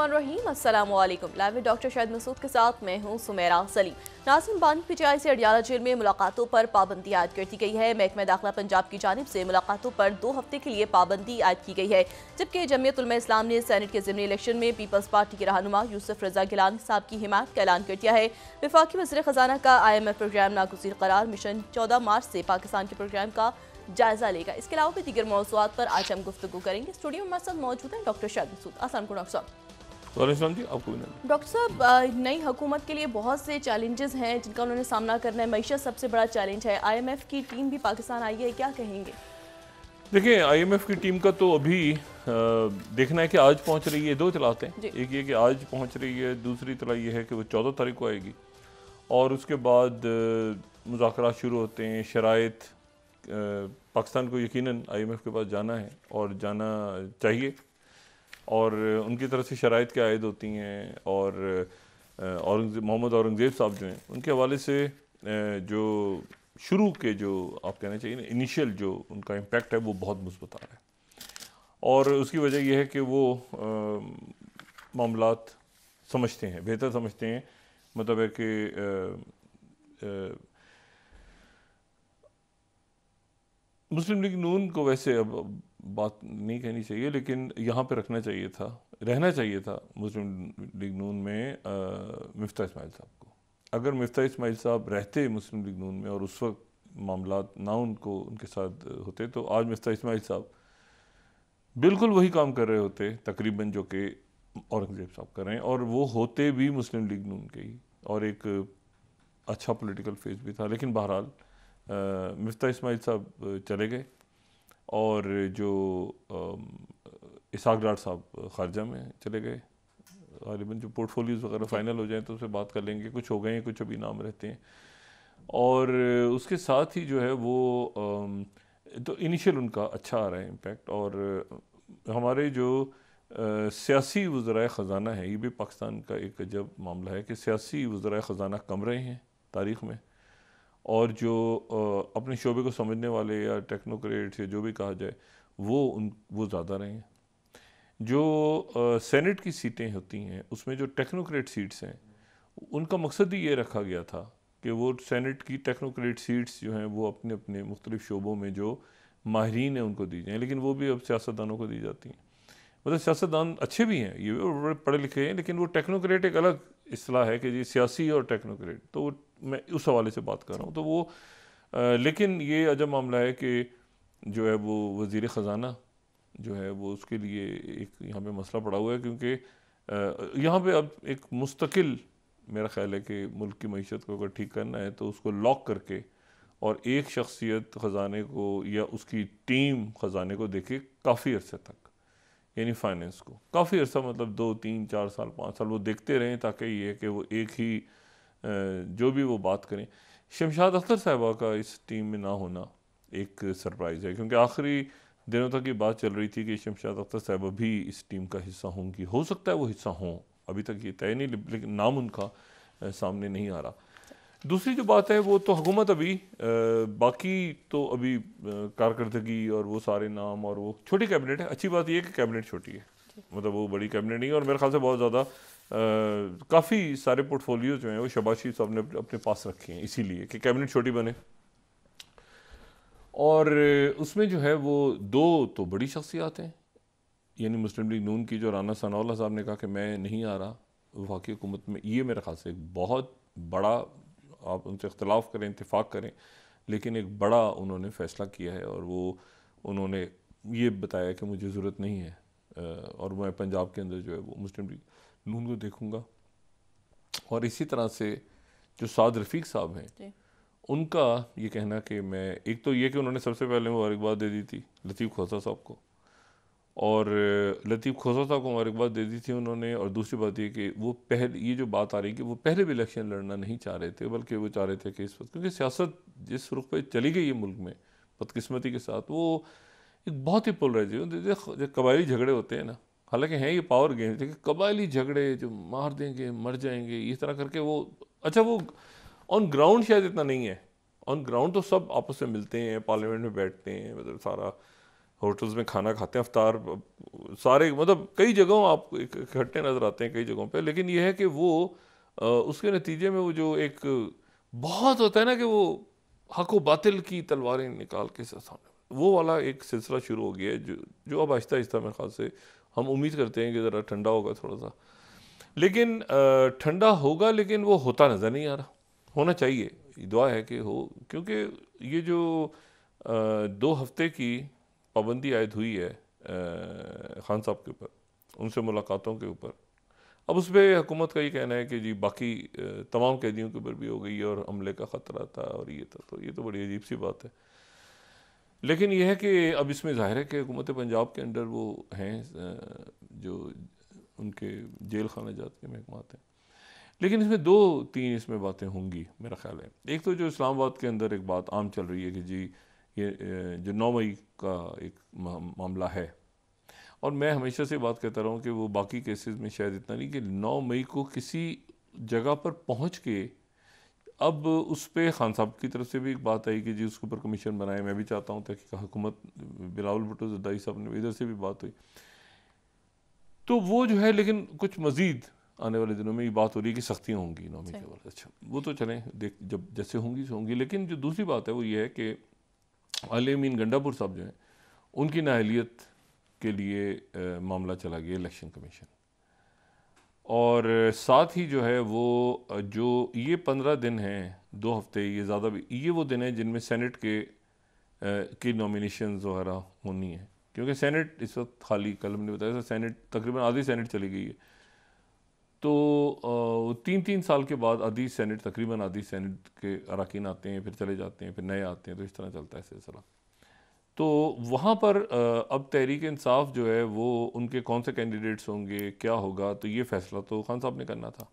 अस्सलाम लाइव में डॉक्टर शाहिद मसूद के साथ मैं हूं सुमेरा सलीम नाजिम बानी पीटीआई से अडियाला जेल में मुलाकातों पर पाबंदी आयद कर दी गई है महकमा दाखिला पंजाब की जानब से मुलाकातों पर दो हफ्ते के लिए पाबंदी आयद की गई है जबकि जमीयत इस्लाम ने सैनेट के जमनी इलेक्शन में पीपल्स पार्टी के रहनुमा यूसफ रजा गिलान साहब की हिमायत का ऐलान कर दिया है विफाक वजर खजाना का आई एम एफ प्रोग्राम नागजी करार मिशन चौदह मार्च से पाकिस्तान के प्रोग्राम का जायजा लेगा इसके अलावा भी दीगर मौजूद पर आज हम गुफ्तु करेंगे स्टूडियो में साथ मौजूद हैं डॉक्टर शाह मसूद आसान को डॉक्टर साहब जी आपको डॉक्टर साहब नई हुकूमत के लिए बहुत से चैलेंजेस हैं जिनका उन्होंने सामना करना है मीशत सबसे बड़ा चैलेंज है आईएमएफ की टीम भी पाकिस्तान आई है क्या कहेंगे देखिए आईएमएफ की टीम का तो अभी देखना है कि आज पहुंच रही है दो चलाते हैं एक ये कि आज पहुंच रही है दूसरी तला ये है कि वो चौदह तारीख को आएगी और उसके बाद मुजाकर शुरू होते हैं शराइ पाकिस्तान को यकीन आई के पास जाना है और जाना चाहिए और उनकी तरफ से शरात के आयद होती हैं और मोहम्मद औरंगज़ेब साहब जो हैं उनके हवाले से जो शुरू के जो आप कहना चाहिए ना इनिशियल जो उनका इम्पेक्ट है वो बहुत मुस्बत आ रहा है और उसकी वजह यह है कि वो मामला समझते हैं बेहतर समझते हैं मतलब है कि मुस्लिम लीग नून को वैसे अब बात नहीं कहनी चाहिए लेकिन यहाँ पे रखना चाहिए था रहना चाहिए था मुस्लिम लीग नून में मफ्ता इसमाइल साहब को अगर मफ्ता इसमाइल साहब रहते मुस्लिम लीग नून में और उस वक्त मामला ना उनको उनके साथ होते तो आज मफ्ता इसमाइल साहब बिल्कुल वही काम कर रहे होते तकरीबन जो कि औरंगज़ेब साहब कर रहे हैं और वो होते भी मुस्लिम लीग नून के ही और एक अच्छा पॉलिटिकल फेज भी था लेकिन बहरहाल मफ्ता इसमाइल साहब चले गए और जो इसाक डार साहब खारजा में चले गए गालिबा जो पोर्टफोलियोज़ वगैरह फ़ाइनल हो जाएँ तो उससे बात कर लेंगे कुछ हो गए हैं कुछ अभी नाम रहते हैं और उसके साथ ही जो है वो तो इनिशियल उनका अच्छा आ रहा है इम्पेक्ट और हमारे जो सियासी वज्रा ख़जाना है ये भी पाकिस्तान का एक अजब मामला है कि सियासी वज्रा ख़जाना कम रहे हैं तारीख़ में और जो अपने शोबे को समझने वाले या टेक्नोक्रेट्स या जो भी कहा जाए वो उन वो ज़्यादा रहे हैं जो सेनेट की सीटें होती हैं उसमें जो टेक्नोक्रेट सीट्स हैं उनका मकसद ही ये रखा गया था कि वो सेनेट की टेक्नोक्रेट सीट्स जो हैं वो अपने अपने मुख्तलिफ शोबों में जो माहरीन हैं उनको दी जाएँ लेकिन वो भी अब सियासतदानों को दी जाती हैं मतलब सियासतदान अच्छे भी हैं ये भी पढ़े लिखे हैं लेकिन वो टेक्नोक्रेट एक अलग असलाह है कि जी सियासी और टेक्नोक्रेट तो वो मैं उस हवाले से बात कर रहा हूँ तो वो आ, लेकिन ये अजब मामला है कि जो है वो वज़ी ख़जाना जो है वो उसके लिए एक यहाँ पे मसला पड़ा हुआ है क्योंकि यहाँ पे अब एक मुस्तकिल मेरा ख्याल है कि मुल्क की मीशत को अगर ठीक करना है तो उसको लॉक करके और एक शख्सियत ख़जाने को या उसकी टीम ख़जाने को देखे काफ़ी अर्से तक यानी फाइनेंस को काफ़ी अर्सा मतलब दो तीन चार साल पाँच साल वो देखते रहें ताकि ये है कि वो एक ही जो भी वो बात करें शमशाद अख्तर साहबा का इस टीम में ना होना एक सरप्राइज़ है क्योंकि आखिरी दिनों तक ये बात चल रही थी कि शमशाद अख्तर साहबा भी इस टीम का हिस्सा होंगी हो सकता है वो हिस्सा हों अभी तक ये तय नहीं लेकिन नाम उनका सामने नहीं आ रहा दूसरी जो बात है वो तो हुकूमत अभी आ, बाकी तो अभी कारकर्दगी और वो सारे नाम और वो छोटी कैबिनेट है अच्छी बात यह है कि कैबिनेट छोटी है मतलब वो बड़ी कैबिनेट नहीं है और मेरे ख्याल से बहुत ज़्यादा काफ़ी सारे पोर्टफोलियो जो हैं वो शबाशी साहब ने अपने पास रखे हैं इसीलिए कि कैबिनेट छोटी बने और उसमें जो है वो दो तो बड़ी शख्सियात हैं यानी मुस्लिम लीग नून की जो राना सनाउल्ला साहब ने कहा कि मैं नहीं आ रहा वफाकी हुकूमत में ये मेरा ख्याल से एक बहुत बड़ा आप उनसे इख्तलाफ करें इतफाक़ करें लेकिन एक बड़ा उन्होंने फ़ैसला किया है और वो उन्होंने ये बताया कि मुझे ज़रूरत नहीं है और मैं पंजाब के अंदर जो है वो मुस्लिम लीग नून को देखूँगा और इसी तरह से जो साद रफ़ीक साहब हैं उनका ये कहना कि मैं एक तो ये कि उन्होंने सबसे पहले मुबारकबाद दे दी थी लतीफ़ खोसा साहब को और लतीफ़ खोसा साहब को मुबारकबाद दे दी थी उन्होंने और दूसरी बात ये कि वो पहले ये जो बात आ रही कि वो पहले भी इलेक्शन लड़ना नहीं चाह रहे थे बल्कि वो चाह रहे थे कि इस वक्त क्योंकि सियासत जिस रुख पर चली गई है मुल्क में बदकस्मती के साथ वो एक बहुत ही पोलराइजेशन जैसे कबायली झगड़े होते हैं ना हालांकि हैं ये पावर गेम लेकिन कबायली झगड़े जो मार देंगे मर जाएंगे इस तरह करके वो अच्छा वो ऑन ग्राउंड शायद इतना नहीं है ऑन ग्राउंड तो सब आपस में मिलते हैं पार्लियामेंट में बैठते हैं मतलब सारा होटल्स में खाना खाते हैं अफ्तार सारे मतलब कई जगहों आप इकट्ठे नज़र आते हैं कई जगहों पर लेकिन यह है कि वो उसके नतीजे में वो जो एक बहुत होता है ना कि वो हक बातिल की तलवारें निकाल के सामने वो वाला एक सिलसिला शुरू हो गया है जो जो अब आहिस्ता आहिस्ता मेरे ख्याल से हम उम्मीद करते हैं कि ज़रा ठंडा होगा थोड़ा सा लेकिन ठंडा होगा लेकिन वो होता नज़र नहीं आ रहा होना चाहिए दुआ है कि हो क्योंकि ये जो दो हफ्ते की पाबंदी आयद हुई है खान साहब के ऊपर उनसे मुलाकातों के ऊपर अब उस पर हुकूमत का ये कहना है कि जी बाकी तमाम कैदियों के ऊपर भी हो गई है और हमले का ख़तरा था और ये था तो ये तो बड़ी अजीब सी बात है लेकिन यह है कि अब इसमें ज़ाहिर है कि हुकूमत पंजाब के अंडर वो हैं जो उनके जेल खाना जात के महकमात हैं लेकिन इसमें दो तीन इसमें बातें होंगी मेरा ख्याल है एक तो जो इस्लामाबाद के अंदर एक बात आम चल रही है कि जी ये जो नौ मई का एक मामला है और मैं हमेशा से बात कहता रहा हूँ कि वो बाकी केसेस में शायद इतना नहीं कि नौ मई को किसी जगह पर पहुँच के अब उस पर खान साहब की तरफ से भी एक बात आई कि जी उसके ऊपर कमीशन बनाए मैं भी चाहता हूँ ताकि हुकूमत बिलावल भुटो जदाई साहब ने इधर से भी बात हुई तो वो जो है लेकिन कुछ मज़ीद आने वाले दिनों में ये बात हो रही है कि सख्तियाँ होंगी इनामी के हवाले अच्छा वो तो चलें देख जब जैसे होंगी सो होंगी लेकिन जो दूसरी बात है वो ये है कि अलमीन गंडापुर साहब जो हैं उनकी नाहलीत के लिए आ, मामला चला गया इलेक्शन कमीशन और साथ ही जो है वो जो ये पंद्रह दिन हैं दो हफ्ते ये ज़्यादा भी ये वो दिन हैं जिनमें सेनेट के की नॉमिनेशन वगैरह होनी है क्योंकि सेनेट इस वक्त खाली कल हमने बताया था सेनेट तकरीबन आधी सेनेट चली गई है तो तीन तीन साल के बाद आधी सेनेट तकरीबन आधी सेनेट के अरकान आते हैं फिर चले जाते हैं फिर नए आते हैं तो इस तरह चलता है सिलसिला तो वहाँ पर अब तहरीक इंसाफ जो है वो उनके कौन से कैंडिडेट्स होंगे क्या होगा तो ये फैसला तो खान साहब ने करना था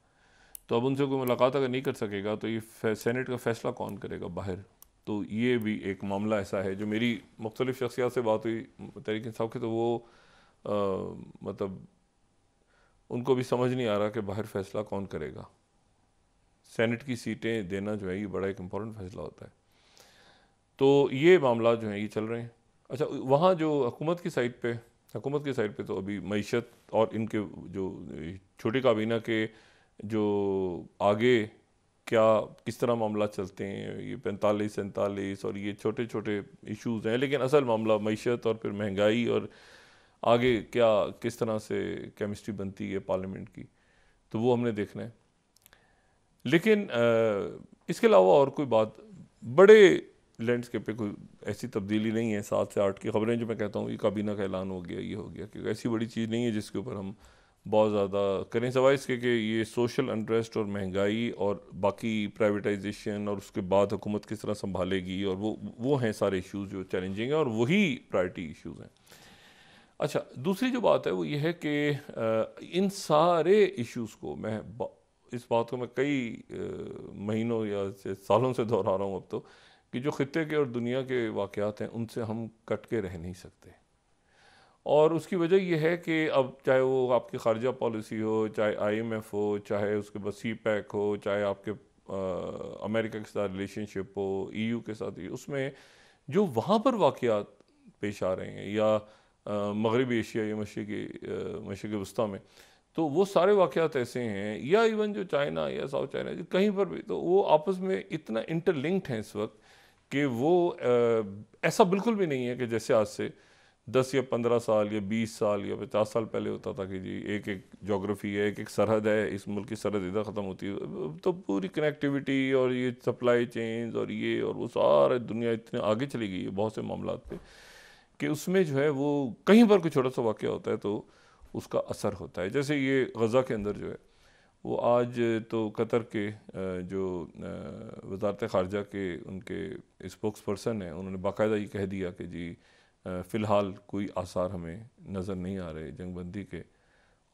तो अब उनसे कोई मुलाकात अगर नहीं कर सकेगा तो ये सेनेट का फैसला कौन करेगा बाहर तो ये भी एक मामला ऐसा है जो मेरी मुख्तलिफ़ शख्सियात से बात हुई तहरीक इंसाफ की तो वो आ, मतलब उनको भी समझ नहीं आ रहा कि बाहर फैसला कौन करेगा सेनेट की सीटें देना जो है ये बड़ा एक इम्पोर्टेंट फैसला होता है तो ये मामला जो हैं ये चल रहे हैं अच्छा वहाँ जो हुकूमत की साइड पे हुकूमत की साइड पे तो अभी मीशत और इनके जो छोटे काबीना के जो आगे क्या किस तरह मामला चलते हैं ये पैंतालीस सैंतालीस और ये छोटे छोटे इश्यूज हैं लेकिन असल मामला मीशत और फिर महंगाई और आगे क्या किस तरह से केमिस्ट्री बनती है पार्लियामेंट की तो वो हमने देखना है लेकिन इसके अलावा और कोई बात बड़े लैंडस्केप पे कोई ऐसी तब्दीली नहीं है सात से आठ की खबरें जो मैं कहता हूँ ये काबीना का ऐलान हो गया ये हो गया क्योंकि ऐसी बड़ी चीज़ नहीं है जिसके ऊपर हम बहुत ज़्यादा करें सवाई इसके कि ये सोशल अनरेस्ट और महंगाई और बाकी प्राइवेटाइजेशन और उसके बाद हुकूमत किस तरह संभालेगी और वो वो हैं सारे इश्यूज़ जो चैलेंजिंग हैं और वही प्रायरिटी इश्यूज़ हैं अच्छा दूसरी जो बात है वो ये है कि इन सारे इश्यूज़ को मैं इस बात को मैं कई महीनों या सालों से दोहरा रहा हूँ अब तो कि जो ख़त्े के और दुनिया के वाक़ात हैं उनसे हम कट के रह नहीं सकते और उसकी वजह यह है कि अब चाहे वो आपकी खारजा पॉलिसी हो चाहे आईएमएफ हो चाहे उसके बाद सी पैक हो चाहे आपके आ, अमेरिका के साथ रिलेशनशिप हो ईयू e के साथ उसमें जो वहाँ पर वाक़ात पेश आ रहे हैं या मगरबी एशिया या मशरक़ी मशरक़ वस्ती में तो वो सारे वाक़ात ऐसे हैं या इवन जो चाइना या साउथ चाइना कहीं पर भी तो वो आपस में इतना इंटरलिंक्ड हैं इस वक्त कि वो ऐसा बिल्कुल भी नहीं है कि जैसे आज से दस या पंद्रह साल या बीस साल या पचास साल पहले होता था कि जी एक एक जोग्राफ़ी है एक एक सरहद है इस मुल्क की सरहद इधर ख़त्म होती है तो पूरी कनेक्टिविटी और ये सप्लाई चेंज और ये और वो सारे दुनिया इतने आगे चली गई है बहुत से मामला पे कि उसमें जो है वो कहीं पर कोई छोटा सा वाक़ होता है तो उसका असर होता है जैसे ये गज़ा के अंदर जो है वो आज तो कतर के जो वजारत ख़ारजा के उनके स्पोक्स पर्सन हैं उन्होंने बाकायदा ये कह दिया कि जी फ़िलहाल कोई आसार हमें नज़र नहीं आ रहे जंगबंदी के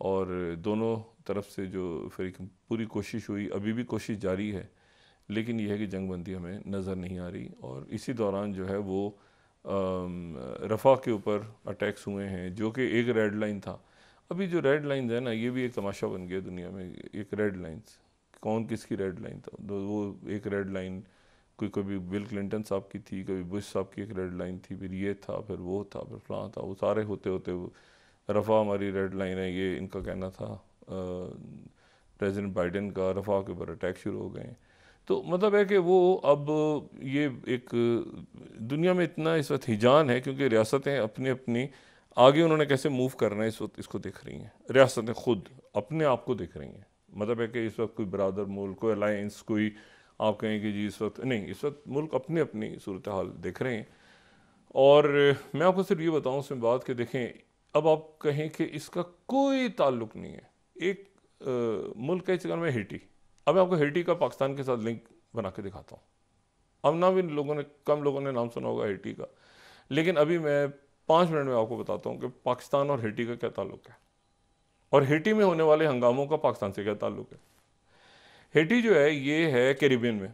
और दोनों तरफ से जो फिर पूरी कोशिश हुई अभी भी कोशिश जारी है लेकिन यह है कि जंगबंदी हमें नज़र नहीं आ रही और इसी दौरान जो है वो रफ़ा के ऊपर अटैक्स हुए हैं जो कि एक रेड लाइन था अभी जो रेड लाइंस है ना ये भी एक तमाशा बन गया दुनिया में एक रेड लाइंस कौन किसकी रेड लाइन था वो एक रेड लाइन कोई कभी बिल क्लिंटन साहब की थी कभी बुश साहब की एक रेड लाइन थी फिर ये था फिर वो था फिर फलां था वो सारे होते होते वो रफ़ा हमारी रेड लाइन है ये इनका कहना था प्रेसिडेंट बाइडेन का रफ़ा के ऊपर अटैक शुरू हो गए तो मतलब है कि वो अब ये एक दुनिया में इतना इस वक्त हिजान है क्योंकि रियासतें अपनी अपनी आगे उन्होंने कैसे मूव करना है इस वक्त इसको देख रही हैं रियासतें खुद अपने आप को देख रही हैं मतलब है कि इस वक्त कोई बरदर मुल्क कोई अलायंस कोई आप कहें कि जी इस वक्त नहीं इस वक्त मुल्क अपनी अपनी सूरत हाल देख रहे हैं और मैं आपको सिर्फ ये बताऊँ उसमें बात कि देखें अब आप कहें कि इसका कोई ताल्लुक नहीं है एक आ, मुल्क है इसका नाम है हेटी अब मैं आपको हेटी का पाकिस्तान के साथ लिंक बना के दिखाता हूँ अब ना भी लोगों ने कम लोगों ने नाम सुना होगा हेटी का लेकिन अभी मैं पाँच मिनट में आपको बताता हूँ कि पाकिस्तान और हिटी का क्या ताल्लुक है और हिटी में होने वाले हंगामों का पाकिस्तान से क्या ताल्लुक है हिटी जो है ये है कैरिबियन में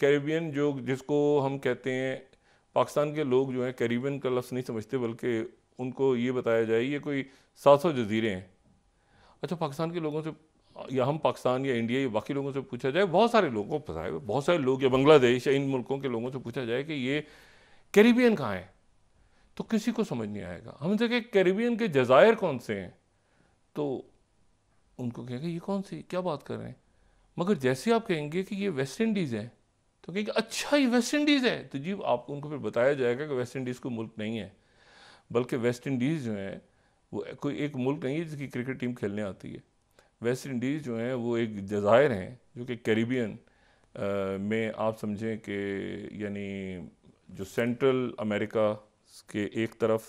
कैरिबियन जो जिसको हम कहते हैं पाकिस्तान के लोग जो हैं कैरिबियन का लफ्ज़ नहीं समझते बल्कि उनको ये बताया जाए ये कोई सात सौ जजीरे हैं अच्छा पाकिस्तान के लोगों से या हम पाकिस्तान या इंडिया या बाकी लोगों से पूछा जाए बहुत सारे लोगों को पता है बहुत सारे लोग या बांग्लादेश या इन मुल्कों के लोगों से पूछा जाए कि ये कैरिबियन कहाँ है तो किसी को समझ नहीं आएगा हमने देखा कैरिबियन के जजायर कौन से हैं तो उनको कहेंगे ये कौन सी क्या बात कर रहे हैं मगर जैसे आप कहेंगे कि ये वेस्ट इंडीज़ है तो कहेंगे अच्छा ये वेस्ट इंडीज़ है तो जी आप उनको फिर बताया जाएगा कि वेस्ट इंडीज़ को मुल्क नहीं है बल्कि वेस्ट इंडीज़ जो है वो कोई एक मुल्क नहीं है जिसकी क्रिकेट टीम खेलने आती है वेस्ट इंडीज़ जो है वो एक जजायर हैं जो कि कैरिबियन में आप समझें कि यानी जो सेंट्रल अमेरिका उसके एक तरफ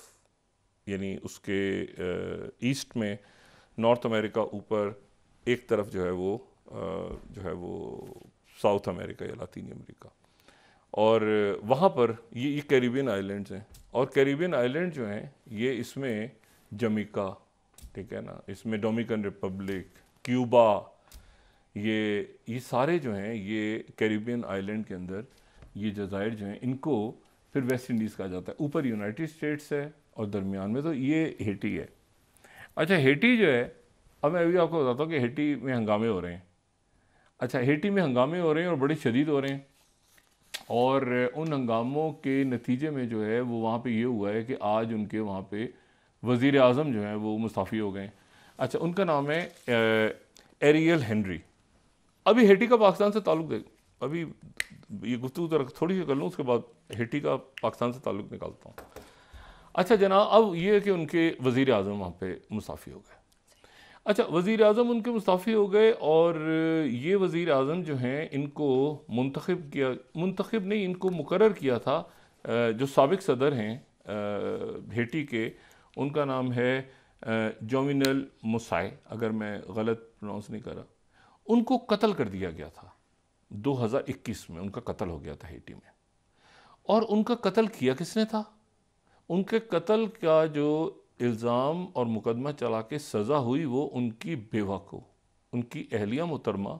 यानी उसके ईस्ट में नॉर्थ अमेरिका ऊपर एक तरफ जो है वो जो है वो साउथ अमेरिका या लातीनी अमेरिका और वहाँ पर ये ये कैरिबियन आइलैंड्स हैं और कैरिबियन आइलैंड जो हैं ये इसमें जमिका ठीक है ना इसमें डोमिकन रिपब्लिक क्यूबा ये ये सारे जो हैं ये कैरिबियन आइलैंड के अंदर ये जजायर जो हैं इनको फिर वेस्ट इंडीज़ का जाता है ऊपर यूनाइटेड स्टेट्स है और दरमियान में तो ये हेटी है अच्छा हेटी जो है अब मैं अभी आपको बताता हूँ कि हेटी में हंगामे हो रहे हैं अच्छा हेटी में हंगामे हो रहे हैं और बड़े शदीद हो रहे हैं और उन हंगामों के नतीजे में जो है वो वहाँ पे ये हुआ है कि आज उनके वहाँ पे वज़ी अजम जो है वो मुस्ताफ़ी हो गए अच्छा उनका नाम है एरियल हेनरी अभी हेटी का पाकिस्तान से ताल्लुक़ देखो अभी ये गुफ्तु तो थोड़ी सी कर लूँ उसके बाद हेटी का पाकिस्तान से ताल्लुक़ निकालता हूँ अच्छा जनाब अब ये है कि उनके वज़ी अजम वहाँ पर मुसाफ़ी हो गए अच्छा वज़ी अजम उनके मुसाफ़ी हो गए और ये वज़ी अजम जो हैं इनको मंतखब किया मंतखब नहीं इनको मुकर किया था जो सबक सदर हैं हेटी के उनका नाम है जोमिनल मसाए अगर मैं गलत प्रोनाउंस नहीं करा उनको कत्ल कर दिया गया था 2021 में उनका कत्ल हो गया था हेटी में और उनका कत्ल किया किसने था उनके कत्ल का जो इल्ज़ाम और मुकदमा चला के सज़ा हुई वो उनकी बेवा को उनकी अहलिया मुतरमा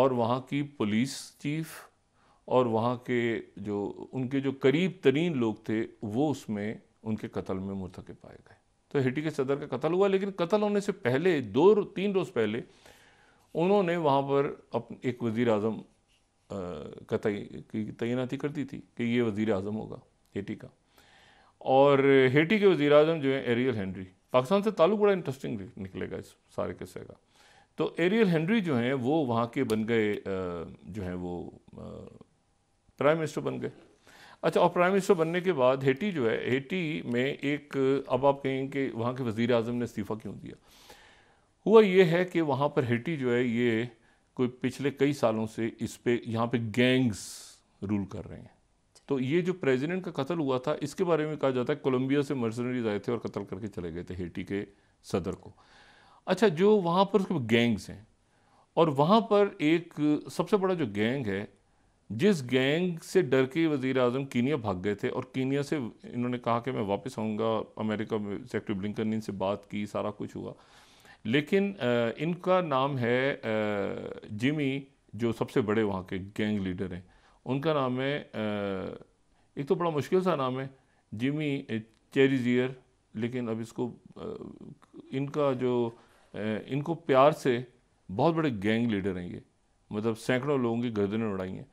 और वहाँ की पुलिस चीफ और वहाँ के जो उनके जो करीब तरीन लोग थे वो उसमें उनके कत्ल में मुरतकब पाए गए तो हेटी के सदर का कत्ल हुआ लेकिन कत्ल होने से पहले दो तीन रोज़ पहले उन्होंने वहाँ पर अप एक वज़ी अजम की तैनाती कर दी थी कि ये वज़ी अजम होगा हेटी का और हेटी के वज़ी अजम जो है एरियल हैंनरी पाकिस्तान से ताल्लुक बड़ा इंटरेस्टिंग निकलेगा इस सारे किस्से का तो एरियल हैंनरी जो हैं वो वहाँ के बन गए जो हैं वो प्राइम मिनिस्टर बन गए अच्छा और प्राइम मिनिस्टर बनने के बाद हेटी जो है हेटी में एक अब आप कहें कि वहाँ के वज़ी अजम ने इस्तीफ़ा क्यों दिया हुआ ये है कि वहाँ पर हेटी जो है ये कोई पिछले कई सालों से इस पर यहाँ पर गैंग्स रूल कर रहे हैं तो ये जो प्रेसिडेंट का कत्ल हुआ था इसके बारे में कहा जाता है कोलंबिया से मर्सनरीज आए थे और कत्ल करके चले गए थे हेटी के सदर को अच्छा जो वहाँ पर उसके गैंग्स हैं और वहाँ पर एक सबसे बड़ा जो गैंग है जिस गैंग से डर के वजीर अजम कीनिया भाग गए थे और कीनिया से इन्होंने कहा कि मैं वापस आऊँगा अमेरिका में सेक्रेटरी ब्लिंकन ने इनसे बात की सारा कुछ हुआ लेकिन इनका नाम है जिमी जो सबसे बड़े वहाँ के गैंग लीडर हैं उनका नाम है एक तो बड़ा मुश्किल सा नाम है जिमी चेरीजियर लेकिन अब इसको इनका जो इनको प्यार से बहुत बड़े गैंग लीडर हैं ये मतलब सैकड़ों लोगों की गर्दनें उड़ाई हैं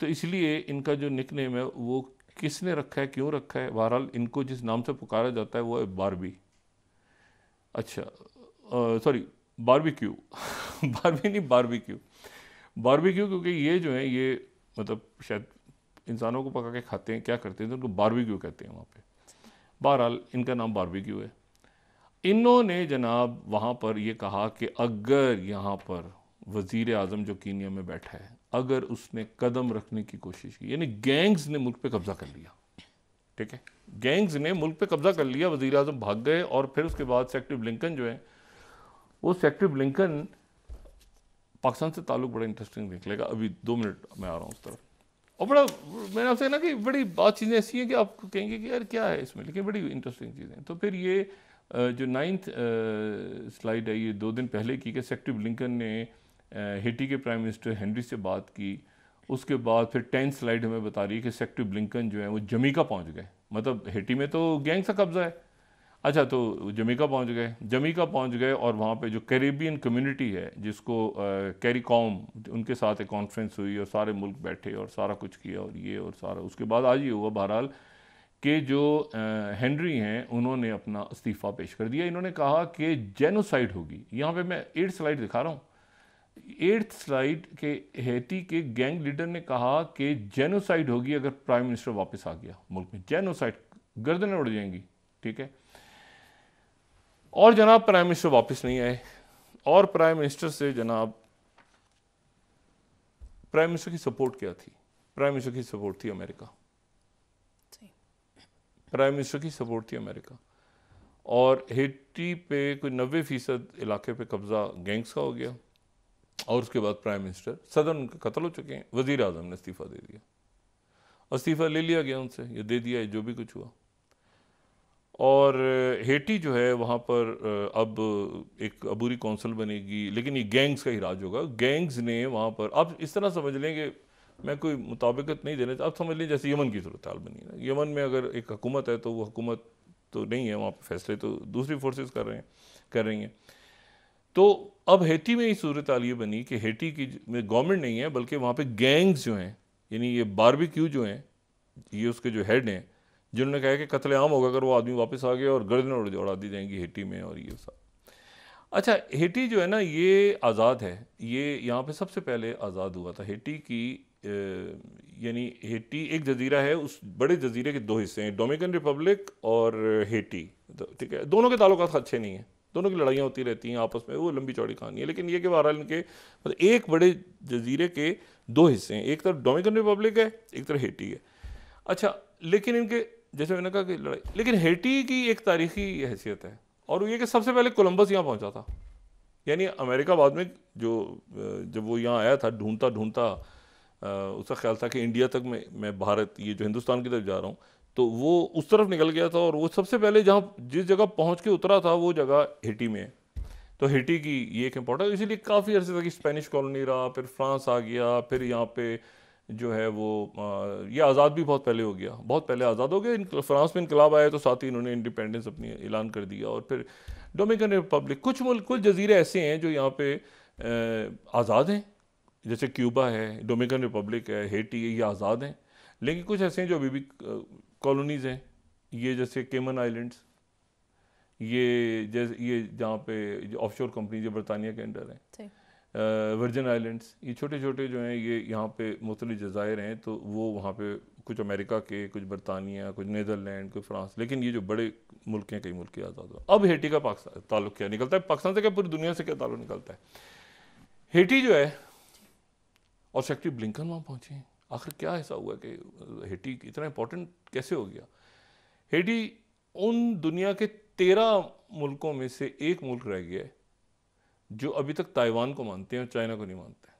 तो इसलिए इनका जो निक नेम है वो किसने रखा है क्यों रखा है बहरहाल इनको जिस नाम से पुकारा जाता है वो है बारबी अच्छा सॉरी बारबेक्यू बारबी नहीं बारबेक्यू बारबेक्यू क्योंकि ये जो है ये मतलब शायद इंसानों को पका के खाते हैं क्या करते हैं तो उनको बारबेक्यू कहते हैं वहाँ पे बहरहाल इनका नाम बारबेक्यू है इन्होंने जनाब वहाँ पर ये कहा कि अगर यहाँ पर वज़ी अजम जो कीनिया में बैठा है अगर उसने कदम रखने की कोशिश की यानी गैंग्स ने मुल्क पे कब्ज़ा कर लिया ठीक है गैंग्स ने मुल्क पे कब्ज़ा कर लिया वज़ी अजम भाग गए और फिर उसके बाद सेक्टिव लिंकन जो है वो सेक्रेटरी ब्लिंकन पाकिस्तान से ताल्लुक बड़ा इंटरेस्टिंग निकलेगा अभी दो मिनट मैं आ रहा हूँ उस तरफ और बड़ा मैंने आपसे ना कि बड़ी बात चीज़ें ऐसी हैं कि आप कहेंगे कि यार क्या है इसमें लेकिन बड़ी इंटरेस्टिंग चीज़ें तो फिर ये जो नाइन्थ स्लाइड है ये दो दिन पहले की कि सेक्रेटरी ब्लिंकन ने हेटी के प्राइम मिनिस्टर हेनरी से बात की उसके बाद फिर टेंथ स्लाइड हमें बता रही है कि सेक्रेटरी ब्लिंकन जो है वो जमीका पहुंच गए मतलब हेटी में तो गैंग का कब्ज़ा है अच्छा तो जमीका पहुंच गए जमीका पहुंच गए और वहाँ पे जो कैरेबियन कम्युनिटी है जिसको कैरी कॉम उनके साथ एक कॉन्फ्रेंस हुई और सारे मुल्क बैठे और सारा कुछ किया और ये और सारा उसके बाद आज ये हुआ बहरहाल कि जो हेनरी हैं उन्होंने अपना इस्तीफ़ा पेश कर दिया इन्होंने कहा कि जेनोसाइड होगी यहाँ पे मैं एट स्लाइड दिखा रहा हूँ एट्थ स्लाइड के हैती के गैंग लीडर ने कहा कि जेनोसाइड होगी अगर प्राइम मिनिस्टर वापस आ गया मुल्क में जेनोसाइड गर्दनें उड़ जाएंगी ठीक है और जनाब प्राइम मिनिस्टर वापस नहीं आए और प्राइम मिनिस्टर से जनाब प्राइम मिनिस्टर की सपोर्ट क्या थी प्राइम मिनिस्टर की सपोर्ट थी अमेरिका प्राइम मिनिस्टर की सपोर्ट थी अमेरिका और हेटी पे कोई नब्बे फीसद इलाके पे कब्ज़ा गैंग्स का हो गया और उसके बाद प्राइम मिनिस्टर सदन उनके कत्ल हो चुके हैं वज़ी अजम ने इस्तीफ़ा दे दिया इस्तीफ़ा ले लिया गया उनसे ये दे दिया ये जो भी कुछ हुआ और हेटी जो है वहाँ पर अब एक अबूरी कौंसल बनेगी लेकिन ये गैंग्स का ही राज होगा गैंग्स ने वहाँ पर अब इस तरह समझ लें कि मैं कोई मुताबिकत नहीं देना चाहता अब समझ लें जैसे यमन की सूरत हाल बनी है यमन में अगर एक हकूमत है तो वो हकूमत तो नहीं है वहाँ पर फैसले तो दूसरी फोर्सेस कर रहे हैं कर रही हैं तो अब हेटी में ही सूरत हाल ये बनी कि हेटी की में गवर्नमेंट नहीं है बल्कि वहाँ पर गैंग्स जो हैं यानी ये बारबिक्यू जो हैं ये उसके जो हेड हैं जिन्होंने कहा कि कतलेआम होगा अगर वो आदमी वापस आ गया और गर्दन उड़ उड़ा दी जाएंगी हेटी में और ये सब अच्छा हेटी जो है ना ये आज़ाद है ये यहाँ पे सबसे पहले आज़ाद हुआ था हेटी की यानी हेटी एक जजीरा है उस बड़े जजीरे के दो हिस्से हैं डोमिकन रिपब्लिक और हेटी तो ठीक है दोनों के ताल्लुक अच्छे नहीं हैं दोनों की लड़ाइयाँ होती रहती हैं आपस में वो लंबी चौड़ी कहानी है लेकिन ये कि बहरहाल इनके मतलब एक बड़े जजीरे के दो हिस्से हैं एक तरफ डोमिकन रिपब्लिक है एक तरफ हेटी है अच्छा लेकिन इनके जैसे मैंने कहा कि लड़ाई लेकिन हेटी की एक तारीखी हैसियत है और ये कि सबसे पहले कोलंबस यहाँ पहुँचा था यानी अमेरिका बाद में जो जब वो यहाँ आया था ढूंढता ढूंढता उसका ख्याल था कि इंडिया तक मैं मैं भारत ये जो हिंदुस्तान की तरफ जा रहा हूँ तो वो उस तरफ निकल गया था और वो सबसे पहले जहाँ जिस जगह पहुँच के उतरा था वो जगह हेटी में है तो हेटी की ये एक इम्पोर्टेंट इसीलिए काफ़ी अर्से तक स्पेनिश कॉलोनी रहा फिर फ्रांस आ गया फिर यहाँ पे जो है वो ये आज़ाद भी बहुत पहले हो गया बहुत पहले आज़ाद हो गया फ्रांस में इनकलाब आया तो साथ ही इन्होंने इंडिपेंडेंस अपनी ऐलान कर दिया और फिर डोमिनिकन रिपब्लिक कुछ मुल्क कुछ जजीरे ऐसे हैं जो यहाँ पे आज़ाद हैं जैसे क्यूबा है डोमिनिकन रिपब्लिक है हेटी है ये आज़ाद हैं लेकिन कुछ ऐसे हैं जो अभी भी कॉलोनीज़ हैं ये जैसे केमन आइलैंड्स ये जैसे ये जहाँ पे ऑफशोर कंपनीज बरतानिया के अंडर हैं वर्जन आइलैंड्स ये छोटे छोटे जो हैं ये यहाँ पे मुख्तलि जजायर हैं तो वो वहाँ पे कुछ अमेरिका के कुछ बरतानिया कुछ नदरलैंड कुछ फ्रांस लेकिन ये जो बड़े मुल्क हैं कई मुल्क के आज़ाद हो अब हेटी का पाकिस्तान ताल्लुक क्या निकलता है पाकिस्तान से क्या पूरी दुनिया से क्या ताल्लुक निकलता है हेटी जो है और सेक्रेटरी ब्लिंकन वहाँ पहुँचे आखिर क्या ऐसा हुआ कि हेटी इतना इंपॉर्टेंट कैसे हो गया हेटी उन दुनिया के तेरह मुल्कों में से एक मुल्क रह गया है जो अभी तक ताइवान को मानते हैं और चाइना को नहीं मानते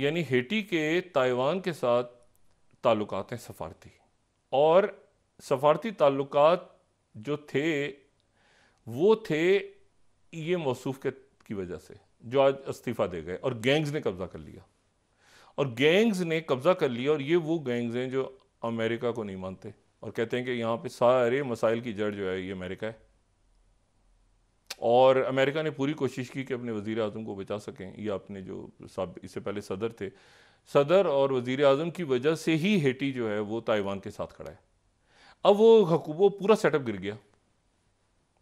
यानी हेटी के ताइवान के साथ ताल्लुक हैं सफारती और सफारती ताल्लुक जो थे वो थे ये मौसूफ के की वजह से जो आज इस्तीफ़ा दे गए और गैंग्स ने कब्ज़ा कर लिया और गैंग्स ने कब्ज़ा कर लिया और ये वो गैंग्स हैं जो अमेरिका को नहीं मानते और कहते हैं कि यहाँ पे सारे मसाइल की जड़ जो है ये अमेरिका है और अमेरिका ने पूरी कोशिश की कि अपने वजीर अजम को बचा सकें या अपने जो सब इससे पहले सदर थे सदर और वज़ी अजम की वजह से ही हेटी जो है वो ताइवान के साथ खड़ा है अब वो वो पूरा सेटअप गिर गया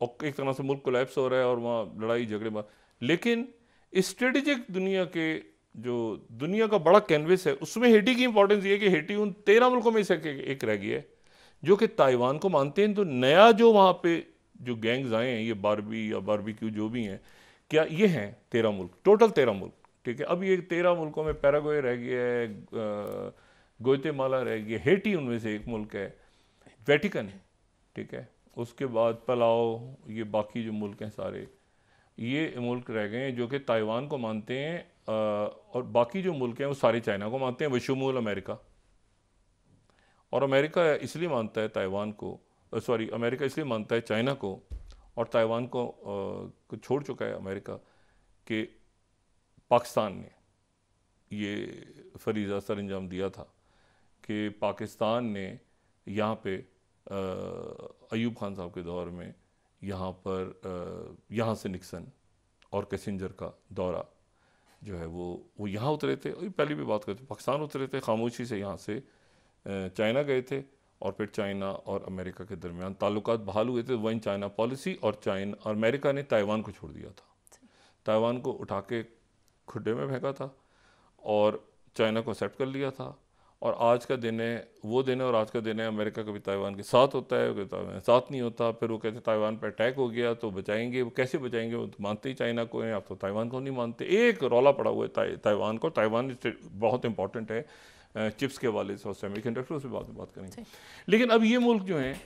और एक तरह से मुल्क को लैप्स हो रहा है और वहाँ लड़ाई झगड़े में लेकिन स्ट्रेटजिक दुनिया के जो दुनिया का बड़ा कैनवस है उसमें हेटी की इंपॉर्टेंस ये है कि हेटी उन तेरह मुल्कों में से एक रह गई है जो कि ताइवान को मानते हैं तो नया जो वहाँ पे जो गैंग्स आए हैं ये बारबी या क्यू जो भी हैं क्या ये हैं तेरह मुल्क टोटल तेरह मुल्क ठीक है अब ये तेरह मुल्कों में पैरागोए रह गया है गोयतेमाला रह गया हेटी उनमें से एक मुल्क है वेटिकन है ठीक है उसके बाद पलाओ ये बाकी जो मुल्क हैं सारे ये मुल्क रह गए हैं जो कि ताइवान को मानते हैं और बाकी जो मुल्क हैं वो सारे चाइना को मानते हैं बशमूल अमेरिका और अमेरिका इसलिए मानता है ताइवान को सॉरी अमेरिका इसलिए मानता है चाइना को और ताइवान को, आ, को छोड़ चुका है अमेरिका कि पाकिस्तान ने ये फरीजा सर अंजाम दिया था कि पाकिस्तान ने यहाँ पे अयूब खान साहब के दौर में यहाँ पर यहाँ से निक्सन और कैसेंजर का दौरा जो है वो वो यहाँ उतरे थे पहले भी बात करते पाकिस्तान उतरे थे खामोशी से यहाँ से चाइना गए थे और फिर चाइना और अमेरिका के दरमियान ताल्लुक बहाल हुए थे वन चाइना पॉलिसी और चाइना और अमेरिका ने ताइवान को छोड़ दिया था ताइवान को उठा के खुडे में फेंका था और चाइना को एक्सेप्ट कर लिया था और आज का दिन है वो दिन है और आज का दिन है अमेरिका कभी ताइवान के साथ होता है कभी ताइवान साथ नहीं होता फिर वो कहते ताइवान पर अटैक हो गया तो बचाएंगे वो कैसे बचाएंगे वो तो मानते ही चाइना को हैं आप तो ताइवान को नहीं मानते एक रौला पड़ा हुआ है ताइवान को ताइवान बहुत इंपॉर्टेंट है चिप्स के वाले से और सेमी कंडक्टर उस बात बात करेंगे लेकिन अब ये मुल्क जो हैं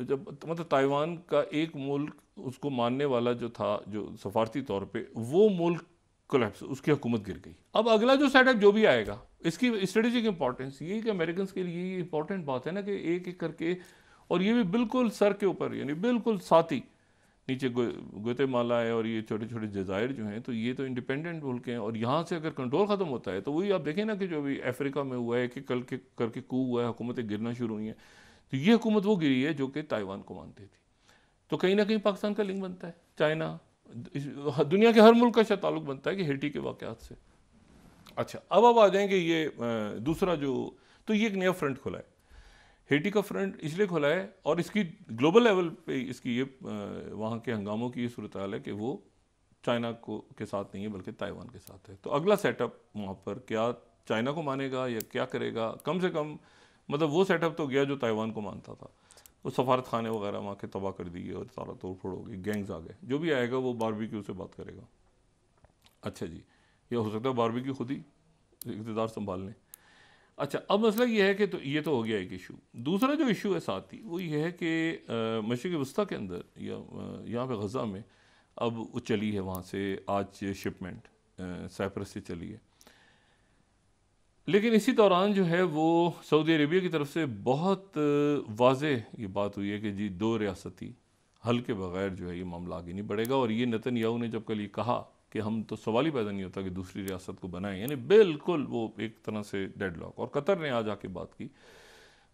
जब मतलब ताइवान का एक मुल्क उसको मानने वाला जो था जो सफारती तौर पे वो मुल्क कोलेप्स उसकी हुकूमत गिर गई अब अगला जो सेटअप जो भी आएगा इसकी स्ट्रेटेजिक इंपॉर्टेंस ये कि अमेरिकन के लिए ये इंपॉर्टेंट बात है ना कि एक एक करके और ये भी बिल्कुल सर के ऊपर यानी बिल्कुल साथी नीचे गोतेमाला है और ये छोटे छोटे जजायर जो हैं तो ये तो इंडिपेंडेंट मुल्क हैं और यहाँ से अगर कंट्रोल ख़त्म होता है तो वही आप देखें ना कि जो अभी अफ्रीका में हुआ है कि कल के करके कू हुआ है हुकूमतें गिरना शुरू हुई हैं तो ये हुकूमत वो गिरी है जो कि ताइवान को मानती थी तो कहीं ना कहीं पाकिस्तान का लिंक बनता है चाइना दुनिया के हर मुल्क का शायद ताल्लुक बनता है कि हेटी के वाक़ात से अच्छा अब अब आ जाएंगे ये दूसरा जो तो ये एक नया फ्रंट खुला है हेटी का फ्रंट इसलिए खुला है और इसकी ग्लोबल लेवल पे इसकी ये वहाँ के हंगामों की ये सूरत हाल है कि वो चाइना को के साथ नहीं है बल्कि ताइवान के साथ है तो अगला सेटअप वहाँ पर क्या चाइना को मानेगा या क्या करेगा कम से कम मतलब वो सेटअप तो गया जो ताइवान को मानता था वो सफारत खाने वगैरह वहाँ के तबाह कर दिए और सारा तोड़ फोड़ हो गई गैंग्स आ गए जो भी आएगा वो की से बात करेगा अच्छा जी या हो सकता है की खुद ही इकतदार संभाल लें अच्छा अब मसला ये है कि तो ये तो हो गया एक इशू दूसरा जो इशू है साथ ही वो ये है कि मशरक़ वस्ती के अंदर या यहाँ पे गज़ा में अब वो चली है वहाँ से आज शिपमेंट साइप्रस से चली है लेकिन इसी दौरान जो है वो सऊदी अरबिया की तरफ से बहुत वाज ये बात हुई है कि जी दो रियासती हल के बग़ैर जो है ये मामला आगे नहीं बढ़ेगा और ये नतन याऊ ने जब कल ये कहा कि हम तो सवाल ही पैदा नहीं होता कि दूसरी रियासत को बनाएं यानी बिल्कुल वो एक तरह से डेड लॉक और कतर ने आज आके बात की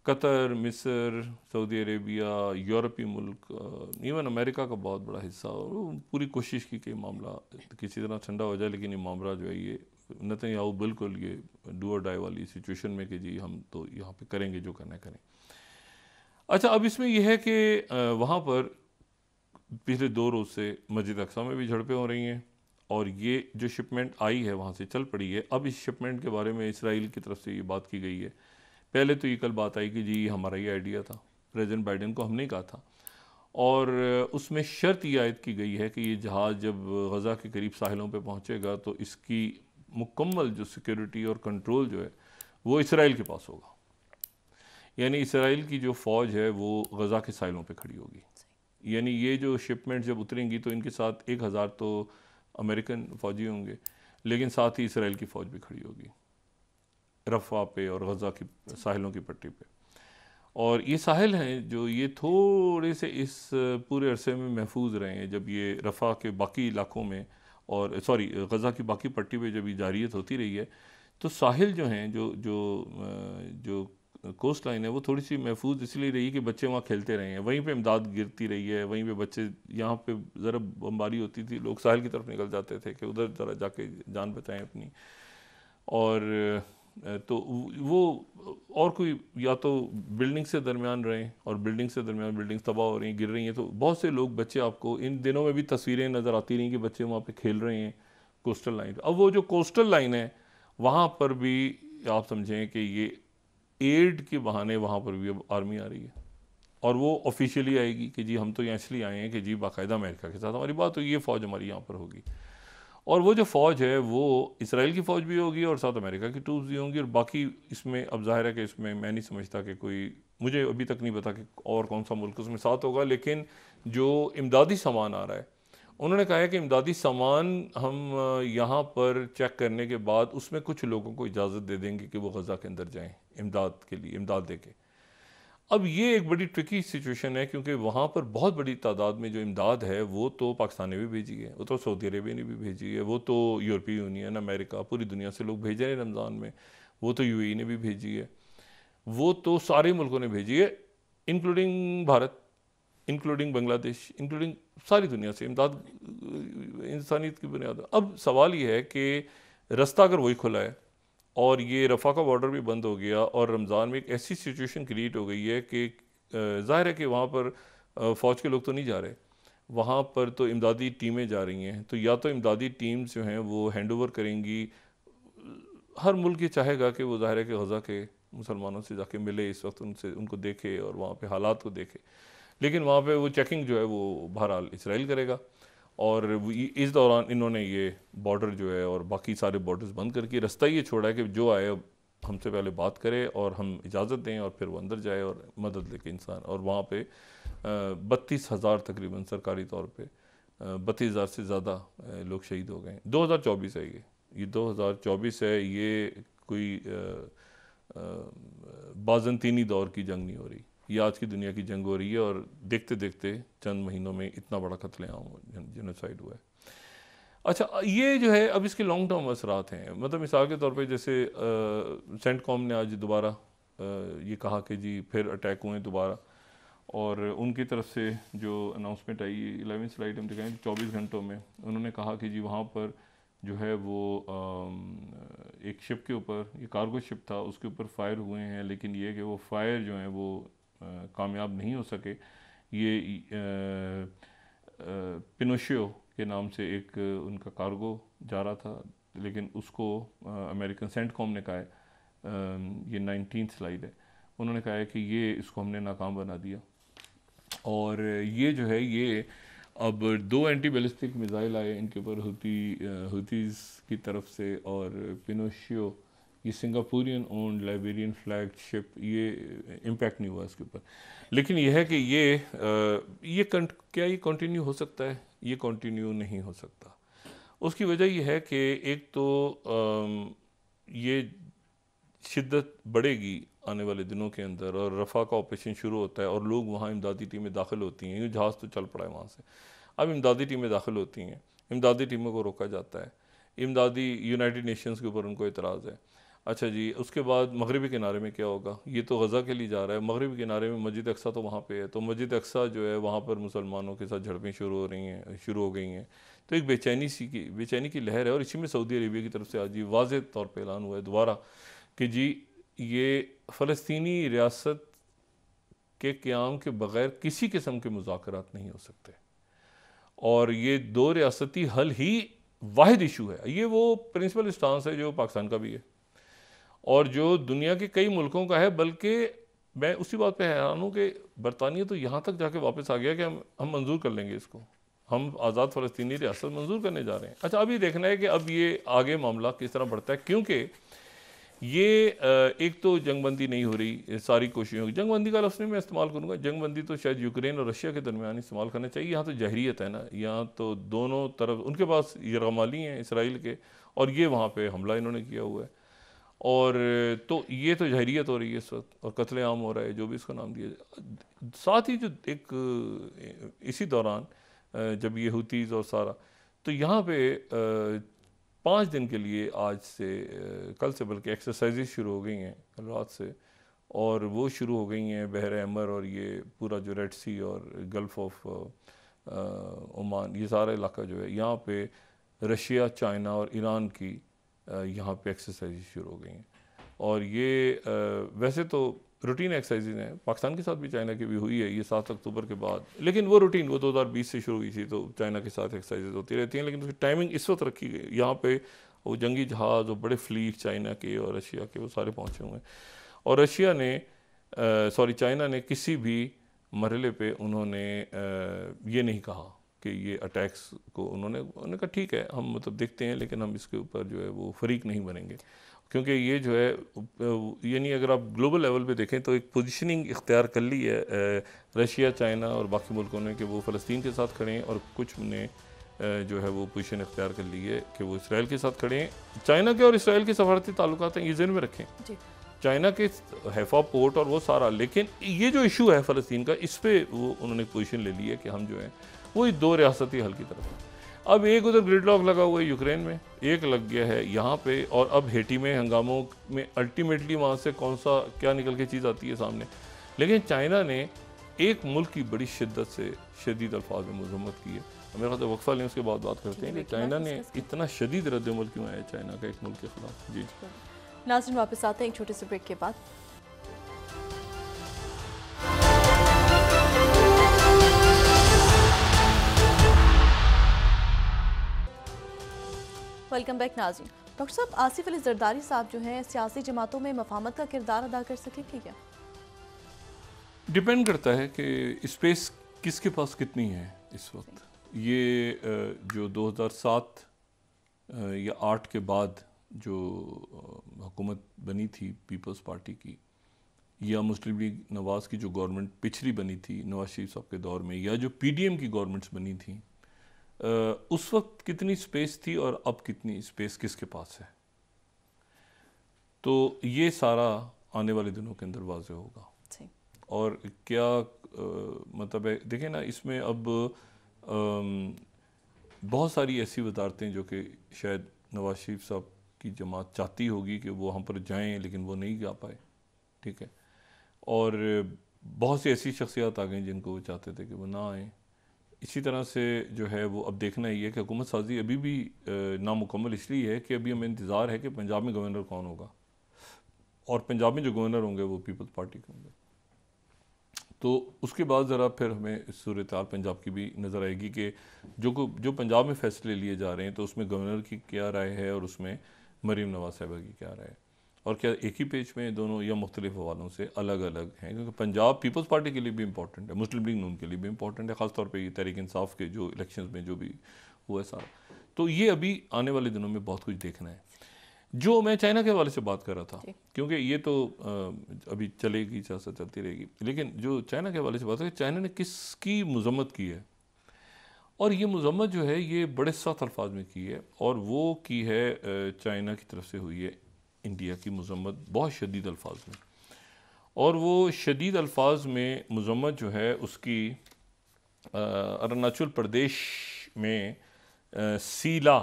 कतर मिस्र सऊदी अरेबिया यूरोपीय मुल्क इवन अमेरिका का बहुत बड़ा हिस्सा और पूरी कोशिश की कि मामला किसी तरह ठंडा हो जाए लेकिन ये मामला जो है ये नतन याओ बिल्कुल ये डू और डाई वाली सिचुएशन में कि जी हम तो यहाँ पे करेंगे जो करना करें अच्छा अब इसमें यह है कि वहाँ पर पिछले दो रोज़ से मस्जिद अक्सा में भी झड़पें हो रही हैं और ये जो शिपमेंट आई है वहाँ से चल पड़ी है अब इस शिपमेंट के बारे में इसराइल की तरफ से ये बात की गई है पहले तो ये कल बात आई कि जी ये हमारा ही आइडिया था प्रेसिडेंट बाइडेन को हमने कहा था और उसमें शर्त ये आयद की गई है कि ये जहाज़ जब गज़ा के करीब साहिलों पर पहुँचेगा तो इसकी मुकम्मल जो सिक्योरिटी और कंट्रोल जो है वो इसराइल के पास होगा यानी इसराइल की जो फ़ौज है वो गज़ा के साहिलों पर खड़ी होगी यानी ये जो शिपमेंट जब उतरेंगी तो इनके साथ एक हज़ार तो अमेरिकन फ़ौजी होंगे लेकिन साथ ही इसराइल की फ़ौज भी खड़ी होगी रफ़ा पे और गज़ा की साहिलों की पट्टी पे और ये साहिल हैं जो ये थोड़े से इस पूरे अरसे में महफूज रहे हैं जब ये रफ़ा के बाकी इलाकों में और सॉरी गज़ा की बाकी पट्टी पे जब ये जारियत होती रही है तो साहिल जो हैं जो जो जो कोस्ट लाइन है वो थोड़ी सी महफूज इसलिए रही कि बच्चे वहाँ खेलते रहे हैं वहीं पे इमदाद गिरती रही है वहीं पे बच्चे यहाँ पे ज़रा बमबारी होती थी लोग साहिल की तरफ निकल जाते थे कि उधर ज़रा जाके जान बचाएं अपनी और तो वो और कोई या तो बिल्डिंग से दरमियान रहें और बिल्डिंग से दरमियान बिल्डिंग तबाह हो रही हैं गिर रही हैं तो बहुत से लोग बच्चे आपको इन दिनों में भी तस्वीरें नज़र आती रहीं कि बच्चे वहाँ पर खेल रहे हैं कोस्टल लाइन अब वो जो कोस्टल लाइन है वहाँ पर भी आप समझें कि ये एड के बहाने वहाँ पर भी अब आर्मी आ रही है और वो ऑफिशियली आएगी कि जी हम तो यहाँ इसलिए आए हैं कि जी बाकायदा अमेरिका के साथ हमारी बात होगी ये फ़ौज हमारी यहाँ पर होगी और वो जो फ़ौज है वो इसराइल की फ़ौज भी होगी और साउथ अमेरिका की ट्रूप्स भी होंगी और बाकी इसमें अब ज़ाहिर है कि इसमें मैं नहीं समझता कि कोई मुझे अभी तक नहीं पता कि और कौन सा मुल्क उसमें साथ होगा लेकिन जो इमदादी सामान आ रहा है उन्होंने कहा है कि इमदादी सामान हम यहाँ पर चेक करने के बाद उसमें कुछ लोगों को इजाज़त दे देंगे कि वो गज़ा के अंदर जाएँ इमदाद के लिए इमदाद दे के अब ये एक बड़ी ट्रिकी सिचुएशन है क्योंकि वहाँ पर बहुत बड़ी तादाद में जो इमदाद है वो तो पाकिस्तान ने भी भेजी है वो तो सऊदी अरबिया ने भी भेजी है वो तो यूरोपीय यूनियन अमेरिका पूरी दुनिया से लोग भेज रहे हैं रमज़ान में वो तो यू ने भी भेजी है वो तो सारे मुल्कों ने भेजी है including Bharat including Bangladesh including सारी दुनिया से इमदाद इंसानियत की बुनियाद अब सवाल ये है कि रास्ता अगर वही खुला है और ये रफ़ा का बॉर्डर भी बंद हो गया और रमज़ान में एक ऐसी सिचुएशन क्रिएट हो गई है कि ज़ाहिर है कि वहाँ पर फ़ौज के लोग तो नहीं जा रहे वहाँ पर तो इमदादी टीमें जा रही हैं तो या तो इमदादी टीम्स जो हैं वो हैंड ओवर करेंगी हर मुल्क ये चाहेगा कि वो ज़ाहिर है कि गज़ा के मुसलमानों से जाके मिले इस वक्त उनसे उनको देखे और वहाँ पर हालात को देखे लेकिन वहाँ पर वो चेकिंग जो है वो बहरहाल इसराइल करेगा और इस दौरान इन्होंने ये बॉर्डर जो है और बाकी सारे बॉर्डर्स बंद करके रास्ता ये छोड़ा है कि जो आए हमसे पहले बात करे और हम इजाज़त दें और फिर वो अंदर जाए और मदद लेके इंसान और वहाँ पे बत्तीस हज़ार तकरीबन सरकारी तौर पे बत्तीस हज़ार से ज़्यादा लोग शहीद हो गए दो हज़ार चौबीस है ये ये दो हज़ार चौबीस है ये कोई बाजनतीनी दौर की जंग नहीं हो रही ये आज की दुनिया की जंग हो रही है और देखते देखते चंद महीनों में इतना बड़ा आम जेनोसाइड हुआ है अच्छा ये जो है अब इसके लॉन्ग टर्म असरात हैं मतलब मिसाल के तौर पे जैसे सेंट कॉम ने आज दोबारा ये कहा कि जी फिर अटैक हुए दोबारा और उनकी तरफ से जो अनाउंसमेंट आई इलेवन स्लाइड हम दिखाएँ चौबीस घंटों में उन्होंने कहा कि जी वहाँ पर जो है वो एक शिप के ऊपर ये कार्गो शिप था उसके ऊपर फायर हुए हैं लेकिन ये कि वो फायर जो हैं वो कामयाब नहीं हो सके ये पिनोशियो के नाम से एक उनका कार्गो जा रहा था लेकिन उसको अमेरिकन सेंट कॉम ने कहा है ये नाइनटीन स्लाइड है उन्होंने कहा है कि ये इसको हमने नाकाम बना दिया और ये जो है ये अब दो एंटी बैलिस्टिक मिज़ाइल आए इनके ऊपर हुती हुतीज़ की तरफ से और पिनोशियो ये सिंगापुरियन ओन्ड लाइबेरियन फ्लैगशिप ये इम्पैक्ट नहीं हुआ इसके ऊपर लेकिन यह है कि ये ये कंट, क्या ये कंटिन्यू हो सकता है ये कंटिन्यू नहीं हो सकता उसकी वजह यह है कि एक तो ये शिद्दत बढ़ेगी आने वाले दिनों के अंदर और रफ़ा का ऑपरेशन शुरू होता है और लोग वहाँ इमदादी टीमें दाखिल होती हैं ये जहाज़ तो चल पड़ा है वहाँ से अब इमदादी टीमें दाखिल होती हैं इमदादी टीमों को रोका जाता है इमदादी यूनाइटेड नेशंस के ऊपर उनको एतराज़ है अच्छा जी उसके बाद मगरबी किनारे में क्या होगा ये तो गज़ा के लिए जा रहा है मगरबी किनारे में मस्जिद अक्सा तो वहाँ पर है तो मस्जिद अक्सा जो है वहाँ पर मुसलमानों के साथ झड़पें शुरू हो रही हैं शुरू हो गई हैं तो एक बेचैनी सी की बेचैनी की लहर है और इसी में सऊदी अरबिया की तरफ से आज ये वाज तौर पर ऐलान हुआ है दोबारा कि जी ये फ़लस्तनी रियासत के क्याम के बग़ैर किसी किस्म के मुजाकर नहीं हो सकते और ये दो रियासती हल ही वाद इशू है ये वो प्रिंसिपल स्टांस है जो पाकिस्तान का भी है और जो दुनिया के कई मुल्कों का है बल्कि मैं उसी बात पे हैरान हूँ कि बरतानिया तो यहाँ तक जाके वापस आ गया कि हम हम मंजूर कर लेंगे इसको हम आज़ाद फ़लस्तनी रियासत मंजूर करने जा रहे हैं अच्छा अभी देखना है कि अब ये आगे मामला किस तरह बढ़ता है क्योंकि ये एक तो जंगबंदी नहीं हो रही सारी कोशिशों की जंगबंदी का लफ्ज़ मैं इस्तेमाल करूँगा जंगबंदी तो शायद यूक्रेन और रशिया के दरमियान इस्तेमाल करना चाहिए यहाँ तो जहरीत है ना यहाँ तो दोनों तरफ उनके पास यमाली हैं इसराइल के और ये वहाँ पर हमला इन्होंने किया हुआ है और तो ये तो जहरीत हो रही है इस वक्त और कत्लेआम हो रहा है जो भी इसका नाम दिया साथ ही जो एक इसी दौरान जब ये हुतीज़ और सारा तो यहाँ पे पाँच दिन के लिए आज से कल से बल्कि एक्सरसाइजेज शुरू हो गई हैं कल रात से और वो शुरू हो गई हैं बहर अमर और ये पूरा जो रेड सी और गल्फ़ ऑफ ओमान ये सारा इलाका जो है यहाँ पे रशिया चाइना और ईरान की यहाँ पे एक्सरसाइज शुरू हो गई हैं और ये वैसे तो रूटीन एक्सरसाइजेज हैं पाकिस्तान के साथ भी चाइना की भी हुई है ये सात अक्टूबर के बाद लेकिन वो रूटीन वो 2020 से शुरू हुई थी तो चाइना के साथ एक्सरसाइजेज होती रहती हैं लेकिन उसकी टाइमिंग इस वक्त रखी गई यहाँ पे वो जंगी जहाज़ और बड़े फ्लीट चाइना के और रशिया के वो सारे पहुँचे हुए हैं और रशिया ने सॉरी चाइना ने किसी भी मरले पे उन्होंने आ, ये नहीं कहा के ये अटैक्स को उन्होंने उन्होंने कहा ठीक है हम मतलब देखते हैं लेकिन हम इसके ऊपर जो है वो फरीक नहीं बनेंगे क्योंकि ये जो है यानी अगर आप ग्लोबल लेवल पे देखें तो एक पोजीशनिंग इख्तियार कर ली है रशिया चाइना और बाकी मुल्कों ने कि वो फ़लस्तीन के साथ खड़े हैं और कुछ ने जो है वो पोजीशन इख्तियार कर ली है कि वो इसराइल के साथ खड़े हैं चाइना के और इसराइल के सफारती ताल्लुक हैं ये जिन में रखें चाइना के हैफा पोर्ट और वो सारा लेकिन ये जो इशू है फ़लस्तीन का इस पर वो उन्होंने पोजीशन ले ली है कि हम जो हैं वो दो रियासती हल की तरफ अब एक उधर ग्रिड लॉक लगा हुआ है यूक्रेन में एक लग गया है यहाँ पे और अब हेटी में हंगामों में अल्टीमेटली वहाँ से कौन सा क्या निकल के चीज़ आती है सामने लेकिन चाइना ने एक मुल्क की बड़ी शिद्दत से शदीद अल्फाज में मजम्मत की है मेरे ख्याल वक्फा लें उसके बाद बात करते हैं कि चाइना ने इतना शदीद रद्दमल क्यों आया चाइना का एक मुल्क के खिलाफ जी नाजिन वापस आते हैं एक छोटे से ब्रेक के बाद वेलकम बैक नाजिन डॉक्टर साहब आसिफ अली जरदारी साहब जो हैं सियासी जमातों में मफामत का किरदार अदा कर सकेंगे क्या डिपेंड करता है कि स्पेस किसके पास कितनी है इस वक्त ये जो 2007 या आठ के बाद जो हुकूमत बनी थी पीपल्स पार्टी की या मुस्लिम लीग नवाज़ की जो गवर्नमेंट पिछली बनी थी नवाज शरीफ साहब के दौर में या जो पीडीएम की गवर्नमेंट्स बनी थी आ, उस वक्त कितनी स्पेस थी और अब कितनी स्पेस किसके पास है तो ये सारा आने वाले दिनों के अंदर वाज होगा और क्या आ, मतलब है देखें ना इसमें अब आ, बहुत सारी ऐसी वजारतें जो कि शायद नवाज शरीफ साहब की जमात चाहती होगी कि वो हम पर जाएं लेकिन वो नहीं जा पाए ठीक है और बहुत सी ऐसी शख्सियात आ गई जिनको वो चाहते थे कि वो ना आए इसी तरह से जो है वो अब देखना ही है कि हुकूमत साजी अभी भी नामुकम्मल इसलिए है कि अभी हमें इंतज़ार है कि पंजाब में गवर्नर कौन होगा और पंजाब में जो गवर्नर होंगे वो पीपल्स पार्टी के होंगे तो उसके बाद ज़रा फिर हमें सूरत हाल पंजाब की भी नज़र आएगी कि जो जो पंजाब में फ़ैसले लिए जा रहे हैं तो उसमें गवर्नर की क्या राय है और उसमें मरीम नवाज साहबा की क्या राय है और क्या एक ही पेज में दोनों या मुख्तलिफ हवालों से अलग अलग हैं क्योंकि पंजाब पीपल्स पार्टी के लिए भी इंपॉर्टेंट है मुस्लिम लीग नून के लिए भी इंपॉर्टेंट है ख़ासतौर पर तहरीक इंसाफ के जो इलेक्शन में जो भी हुआ है सारा तो ये अभी आने वाले दिनों में बहुत कुछ देखना है जो मैं चाइना के हवाले से बात कर रहा था क्योंकि ये तो अभी चलेगी चाचा चलती रहेगी लेकिन जो चाइना के हवाले से बात करें चाइना ने किसकी मजम्मत की है और ये मजम्मत जो है ये बड़े सख्त अल्फाज में की है और वो की है चाइना की तरफ से हुई है इंडिया की मजम्मत बहुत शदीद अल्फाज में और वो शदीद अल्फाज में मजम्मत जो है उसकी अरुणाचल प्रदेश में सीला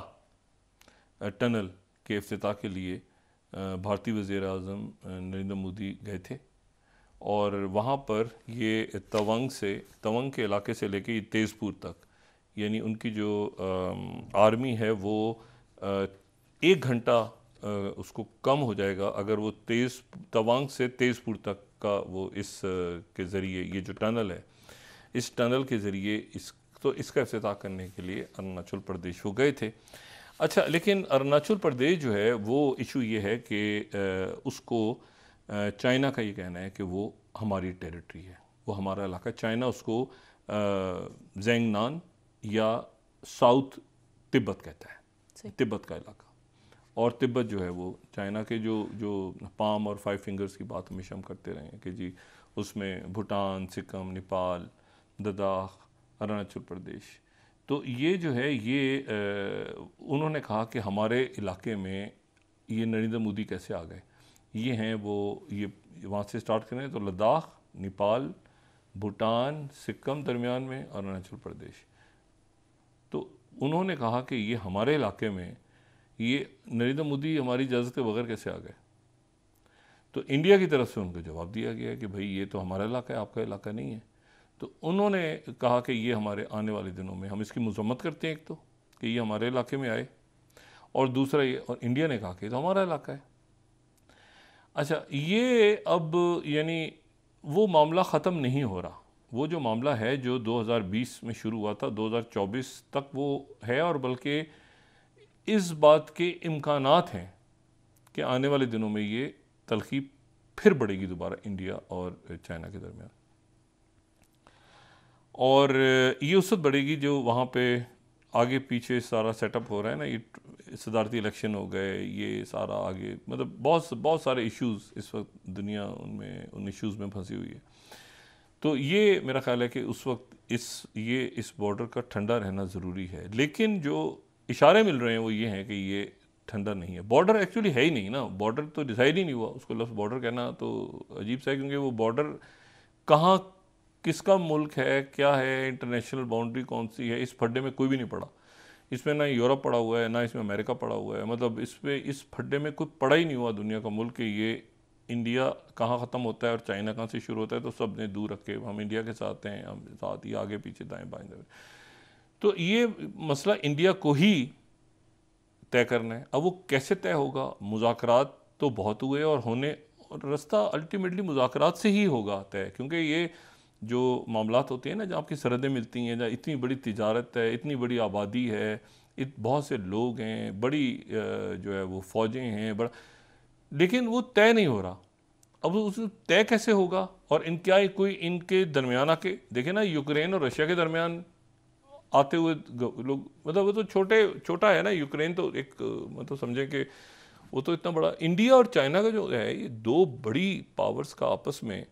टनल के अफ्ताह के लिए भारतीय वज़ी अजम नरेंद्र मोदी गए थे और वहाँ पर ये तवंग से तवंग के इलाके से लेके तेज़पुर तक यानी उनकी जो आर्मी है वो एक घंटा उसको कम हो जाएगा अगर वो तेज़ तवांग से तेज़पुर तक का वो इस के ज़रिए ये जो टनल है इस टनल के ज़रिए इस तो इसका अफ्ताह करने के लिए अरुणाचल प्रदेश वो गए थे अच्छा लेकिन अरुणाचल प्रदेश जो है वो इशू ये है कि उसको चाइना का ये कहना है कि वो हमारी टेरिटरी है वो हमारा इलाका चाइना उसको जेंगनान या साउथ तिब्बत कहता है तिब्बत का इलाका और तिब्बत जो है वो चाइना के जो जो पाम और फाइव फिंगर्स की बात हमेशा हम करते रहे हैं कि जी उसमें भूटान सिक्किम नेपाल लद्दाख अरुणाचल प्रदेश तो ये जो है ये आ, उन्होंने कहा कि हमारे इलाके में ये नरेंद्र मोदी कैसे आ गए ये हैं वो ये वहाँ से स्टार्ट करें तो लद्दाख नेपाल भूटान सिक्किम दरमियान में अरुणाचल प्रदेश उन्होंने कहा कि ये हमारे इलाके में ये नरेंद्र मोदी हमारी इजाज़त के बगैर कैसे आ गए तो इंडिया की तरफ से उनको जवाब दिया गया कि भाई ये तो हमारा इलाका है आपका इलाका नहीं है तो उन्होंने कहा कि ये हमारे आने वाले दिनों में हम इसकी मजम्मत करते हैं एक तो कि ये हमारे इलाके में आए और दूसरा ये और इंडिया ने कहा कि तो हमारा इलाका है अच्छा ये अब यानी वो मामला ख़त्म नहीं हो रहा वो जो मामला है जो 2020 में शुरू हुआ था 2024 तक वो है और बल्कि इस बात के इम्कान हैं कि आने वाले दिनों में ये तलखी फिर बढ़ेगी दोबारा इंडिया और चाइना के दरमियान और ये उस बढ़ेगी जो वहाँ पे आगे पीछे सारा सेटअप हो रहा है ना ये सदारती इलेक्शन हो गए ये सारा आगे मतलब बहुत बहुत सारे इश्यूज़ इस वक्त दुनिया उनमें उन इश्यूज़ में फंसी हुई है तो ये मेरा ख्याल है कि उस वक्त इस ये इस बॉर्डर का ठंडा रहना ज़रूरी है लेकिन जो इशारे मिल रहे हैं वो ये हैं कि ये ठंडा नहीं है बॉर्डर एक्चुअली है ही नहीं ना बॉर्डर तो डिसाइड ही नहीं हुआ उसको लफ्ज़ बॉर्डर कहना तो अजीब सा है क्योंकि वो बॉर्डर कहाँ किसका मुल्क है क्या है इंटरनेशनल बाउंड्री कौन सी है इस फड्डे में कोई भी नहीं पड़ा इसमें ना यूरोप पड़ा हुआ है ना इसमें अमेरिका पड़ा हुआ है मतलब इस पर इस फड्डे में कोई पड़ा ही नहीं हुआ दुनिया का मुल्क ये इंडिया कहाँ ख़त्म होता है और चाइना कहाँ से शुरू होता है तो सब ने दूर रखे हम इंडिया के साथ हैं हम साथ ही आगे पीछे दाएँ बाएँ दाएँ तो ये मसला इंडिया को ही तय करना है अब वो कैसे तय होगा मुजाकर तो बहुत हुए और होने और रास्ता अल्टीमेटली मुजाकर से ही होगा तय क्योंकि ये जो मामला होते हैं ना जहाँ आपकी सरहदें मिलती हैं जहाँ इतनी बड़ी तजारत है इतनी बड़ी आबादी है इत बहुत से लोग हैं बड़ी जो है वो फौजें हैं बड़ा लेकिन वो तय नहीं हो रहा अब उस तय कैसे होगा और इन क्या कोई इनके दरमियान आके देखे ना यूक्रेन और रशिया के दरमियान आते हुए लोग मतलब वो तो छोटे छोटा है ना यूक्रेन तो एक मतलब समझें कि वो तो इतना बड़ा इंडिया और चाइना का जो है ये दो बड़ी पावर्स का आपस में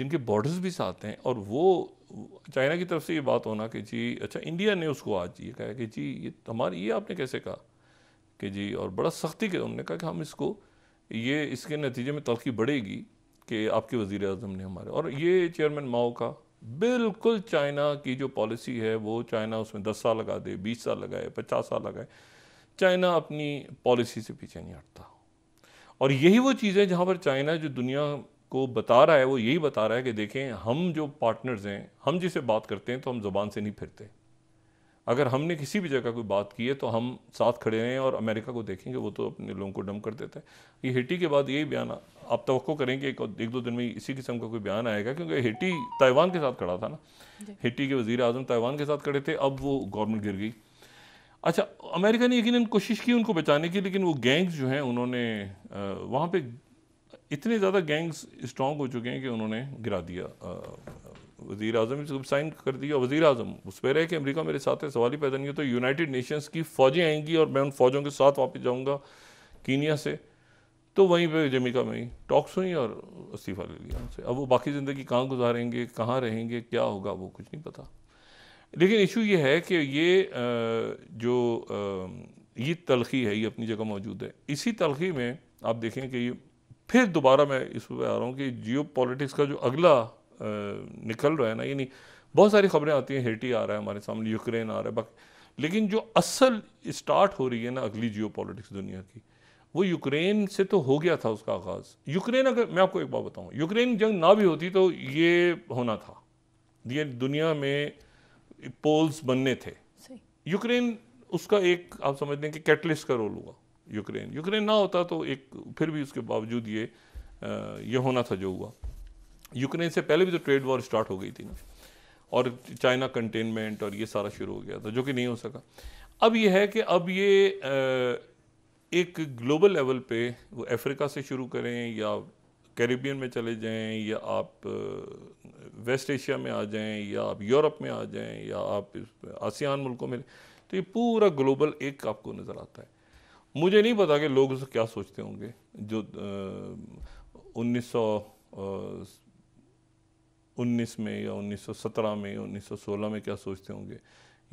जिनके बॉर्डर्स भी साथ हैं और वो चाइना की तरफ से ये बात होना कि जी अच्छा इंडिया ने उसको आज ये कहा कि जी ये हमारी ये आपने कैसे कहा कि जी और बड़ा सख्ती के उन्होंने कहा कि हम इसको ये इसके नतीजे में तलखी बढ़ेगी कि आपके वज़ी अजम ने हमारे और ये चेयरमैन माओ का बिल्कुल चाइना की जो पॉलिसी है वो चाइना उसमें दस साल लगा दे बीस साल लगाए पचास साल लगाए चाइना अपनी पॉलिसी से पीछे नहीं हटता और यही वो चीज़ है जहाँ पर चाइना जो दुनिया को बता रहा है वो यही बता रहा है कि देखें हम जो पार्टनर्स हैं हम जिसे बात करते हैं तो हम जबान से नहीं फिरते अगर हमने किसी भी जगह कोई बात की है तो हम साथ खड़े हैं और अमेरिका को देखेंगे वो तो अपने लोगों को डम कर देते हैं ये हिटी के बाद यही बयान आप तो करेंगे एक, एक दो दिन में इसी किस्म का कोई बयान आएगा क्योंकि हिटी ताइवान के साथ खड़ा था ना हिटी के वजीर अजम ताइवान के साथ खड़े थे अब वो गवर्नमेंट गिर गई अच्छा अमेरिका ने यकीन कोशिश की उनको बचाने की लेकिन वो गैंग्स जो हैं उन्होंने वहाँ पर इतने ज़्यादा गैंग्स स्ट्रॉन्ग हो चुके हैं कि उन्होंने गिरा दिया वजी अजम जब साइन कर दिया वजी अजम उस पर रहे कि अमरीका मेरे साथ है सवाल ही पैदा नहीं हो तो यूनाइटेड नेशनस की फ़ौजें आएंगी और मैं उन फ़ौजों के साथ वापस जाऊँगा कीनिया से तो वहीं पर जमीका में ही टॉक्स हुई और इस्तीफ़ा ले लिया उनसे अब वो बाकी ज़िंदगी कहाँ गुजारेंगे कहाँ रहेंगे क्या होगा वो कुछ नहीं पता लेकिन इशू ये है कि ये जो ये तलखी है ये अपनी जगह मौजूद है इसी तलखी में आप देखें कि ये फिर दोबारा मैं इस पर आ रहा हूँ कि जियो पॉलिटिक्स का जो अगला निकल रहा है ना यानी बहुत सारी खबरें आती हैं हेटी आ रहा है हमारे सामने यूक्रेन आ रहा है बाकी लेकिन जो असल स्टार्ट हो रही है ना अगली जियो दुनिया की वो यूक्रेन से तो हो गया था उसका आगाज़ यूक्रेन अगर मैं आपको एक बात बताऊँ यूक्रेन जंग ना भी होती तो ये होना था ये दुनिया में पोल्स बनने थे यूक्रेन उसका एक आप समझते हैं कि कैटलिस्ट का रोल हुआ यूक्रेन यूक्रेन ना होता तो एक फिर भी उसके बावजूद ये ये होना था जो हुआ यूक्रेन से पहले भी तो ट्रेड वॉर स्टार्ट हो गई थी ना और चाइना कंटेनमेंट और ये सारा शुरू हो गया था जो कि नहीं हो सका अब ये है कि अब ये एक ग्लोबल लेवल पे वो अफ्रीका से शुरू करें या कैरिबियन में चले जाएं या आप वेस्ट एशिया में आ जाएं या आप यूरोप में आ जाएं या आप आसियान मुल्कों में तो ये पूरा ग्लोबल एक आपको नज़र आता है मुझे नहीं पता कि लोग उसको क्या सोचते होंगे जो उन्नीस सौ 19 में या 1917 में या 1916 में क्या सोचते होंगे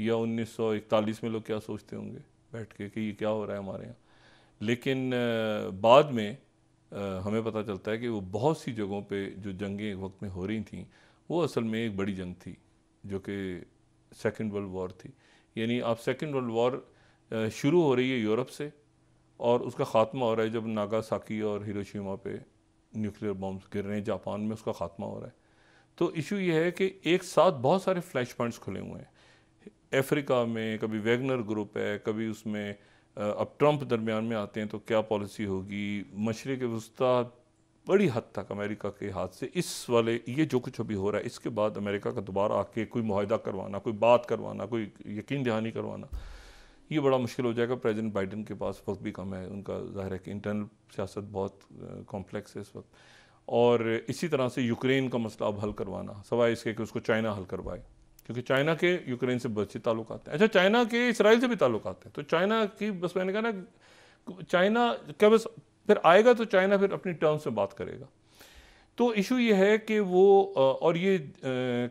या 1941 में लोग क्या सोचते होंगे बैठ के कि ये क्या हो रहा है हमारे यहाँ लेकिन बाद में हमें पता चलता है कि वो बहुत सी जगहों पे जो जंगें एक वक्त में हो रही थी वो असल में एक बड़ी जंग थी जो कि सेकेंड वर्ल्ड वॉर थी यानी आप सेकेंड वर्ल्ड वॉर शुरू हो रही है यूरोप से और उसका ख़ात्मा हो रहा है जब नागासाकी और हिरोशिमा पे न्यूक्लियर बॉम्ब गिर रहे हैं जापान में उसका ख़ात्मा हो रहा है तो इशू ये है कि एक साथ बहुत सारे फ्लैश पॉइंट्स खुले हुए हैं अफ्रीका में कभी वैगनर ग्रुप है कभी उसमें अब ट्रंप दरमियान में आते हैं तो क्या पॉलिसी होगी मशरक़ वस्ता बड़ी हद तक अमेरिका के हाथ से इस वाले ये जो कुछ अभी हो रहा है इसके बाद अमेरिका का दोबारा आके कोई माहिदा करवाना कोई बात करवाना कोई यकीन दहानी करवाना ये बड़ा मुश्किल हो जाएगा प्रेसिडेंट बाइडन के पास वक्त भी कम है उनका जाहिर है कि इंटरनल सियासत बहुत कॉम्प्लेक्स है इस वक्त और इसी तरह से यूक्रेन का मसला अब हल करवाना सवाए इसके कि उसको चाइना हल करवाए क्योंकि चाइना के यूक्रेन से बच्चे ताल्लुक हैं अच्छा चाइना के इसराइल से भी ताल्लुक हैं तो चाइना की बस मैंने कहा ना चाइना क्या बस फिर आएगा तो चाइना फिर अपनी टर्म्स में बात करेगा तो इशू ये है कि वो और ये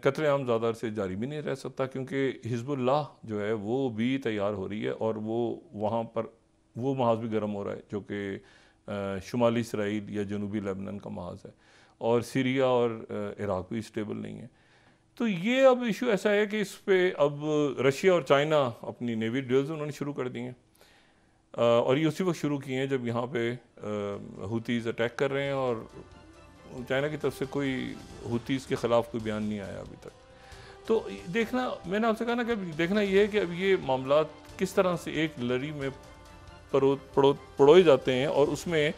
कतरे आम ज़्यादा से जारी भी नहीं रह सकता क्योंकि हिजबुल्लाह जो है वो भी तैयार हो रही है और वो वहाँ पर वो महाज भी गर्म हो रहा है जो कि शुमाली इसराइल या जनूबी लेबनान का महाज है और सीरिया और इराक भी स्टेबल नहीं है तो ये अब इशू ऐसा है कि इस पर अब रशिया और चाइना अपनी नेवी ड्रिल्स उन्होंने शुरू कर दी हैं और ये उसी वक्त शुरू किए हैं जब यहाँ पे हुतीज़ अटैक कर रहे हैं और चाइना की तरफ से कोई हुतीज़ के ख़िलाफ़ कोई बयान नहीं आया अभी तक तो देखना मैंने आपसे कहा ना कि देखना ये है कि अब ये मामला किस तरह से एक लड़ी में पड़ोए जाते हैं और उसमें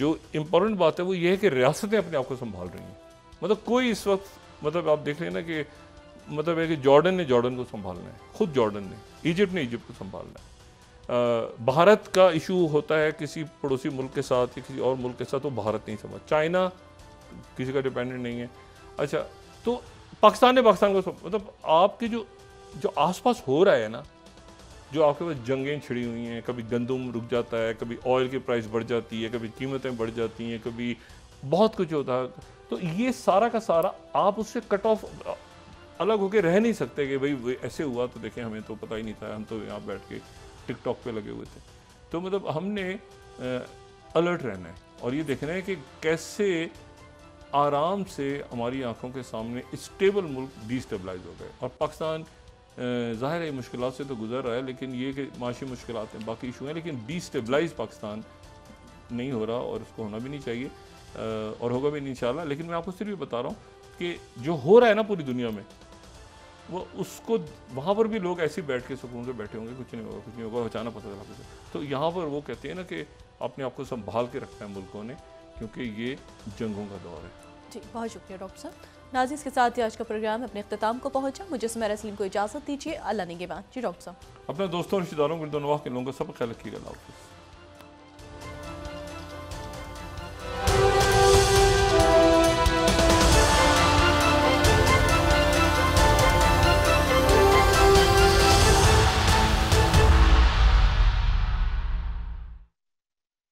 जो इम्पोर्टेंट बात है वो ये है कि रियासतें अपने आप को संभाल रही हैं मतलब कोई इस वक्त मतलब आप देख रहे हैं ना कि मतलब है कि जॉर्डन ने जॉर्डन को संभालना है खुद जॉर्डन ने इजिप्ट ने इजिप्ट को संभालना है भारत का इशू होता है किसी पड़ोसी मुल्क के साथ या किसी और मुल्क के साथ तो भारत नहीं समझ चाइना किसी का डिपेंडेंट नहीं है अच्छा तो पाकिस्तान ने पाकिस्तान को मतलब आपके जो जो आसपास हो रहा है ना जो आपके पास जंगें छिड़ी हुई हैं कभी गंदम रुक जाता है कभी ऑयल की प्राइस बढ़ जाती है कभी कीमतें बढ़ जाती हैं कभी बहुत कुछ होता है तो ये सारा का सारा आप उससे कट ऑफ अलग होके रह नहीं सकते कि भाई ऐसे हुआ तो देखें हमें तो पता ही नहीं था हम तो यहाँ बैठ के टिकटॉक पे लगे हुए थे तो मतलब हमने अलर्ट रहना है और ये देखना है कि कैसे आराम से हमारी आंखों के सामने स्टेबल मुल्क डिस्टेबलाइज हो गए और पाकिस्तान ज़ाहिर है मुश्किल से तो गुजर रहा है लेकिन ये कि माशी मुश्किल हैं बाकी इशू हैं लेकिन डी स्टेबलाइज पाकिस्तान नहीं हो रहा और उसको होना भी नहीं चाहिए और होगा भी नहीं इंशाल्लाह लेकिन मैं आपको सिर्फ ये बता रहा हूँ कि जो हो रहा है ना पूरी दुनिया में वो उसको वहाँ पर भी लोग ऐसे बैठ के सुकून से बैठे होंगे कुछ नहीं होगा कुछ नहीं होगा अचानक पता चला कुछ तो यहाँ पर वो कहते हैं ना कि अपने आप को संभाल के रखना है मुल्कों ने क्योंकि ये जंगों का दौर है ठीक बहुत शुक्रिया डॉक्टर साहब नाजी के साथ ही आज का प्रोग्राम अपने अख्ताम को पहुंचा मुझे समय असलम को इजाज़त दीजिए अल्लाह ने गे जी डॉक्टर साहब अपने दोस्तों रिश्तेदारों को के लोगों का सब ख्याल रखिएगा